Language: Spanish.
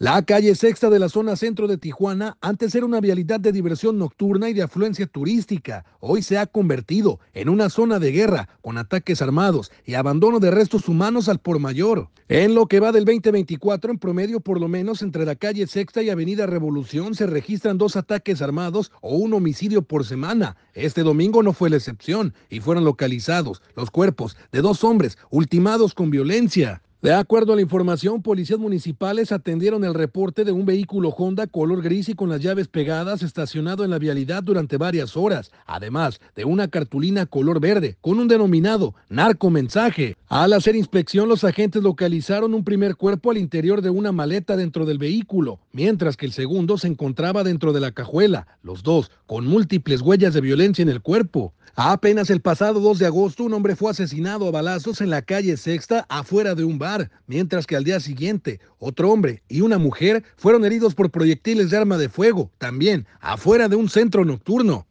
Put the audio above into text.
La calle sexta de la zona centro de Tijuana antes era una vialidad de diversión nocturna y de afluencia turística. Hoy se ha convertido en una zona de guerra con ataques armados y abandono de restos humanos al por mayor. En lo que va del 2024, en promedio por lo menos entre la calle sexta y avenida Revolución se registran dos ataques armados o un homicidio por semana. Este domingo no fue la excepción y fueron localizados los cuerpos de dos hombres ultimados con violencia. De acuerdo a la información, policías municipales atendieron el reporte de un vehículo Honda color gris y con las llaves pegadas estacionado en la vialidad durante varias horas, además de una cartulina color verde con un denominado narcomensaje. Al hacer inspección, los agentes localizaron un primer cuerpo al interior de una maleta dentro del vehículo, mientras que el segundo se encontraba dentro de la cajuela, los dos con múltiples huellas de violencia en el cuerpo. Apenas el pasado 2 de agosto, un hombre fue asesinado a balazos en la calle Sexta, afuera de un bar, mientras que al día siguiente, otro hombre y una mujer fueron heridos por proyectiles de arma de fuego, también afuera de un centro nocturno.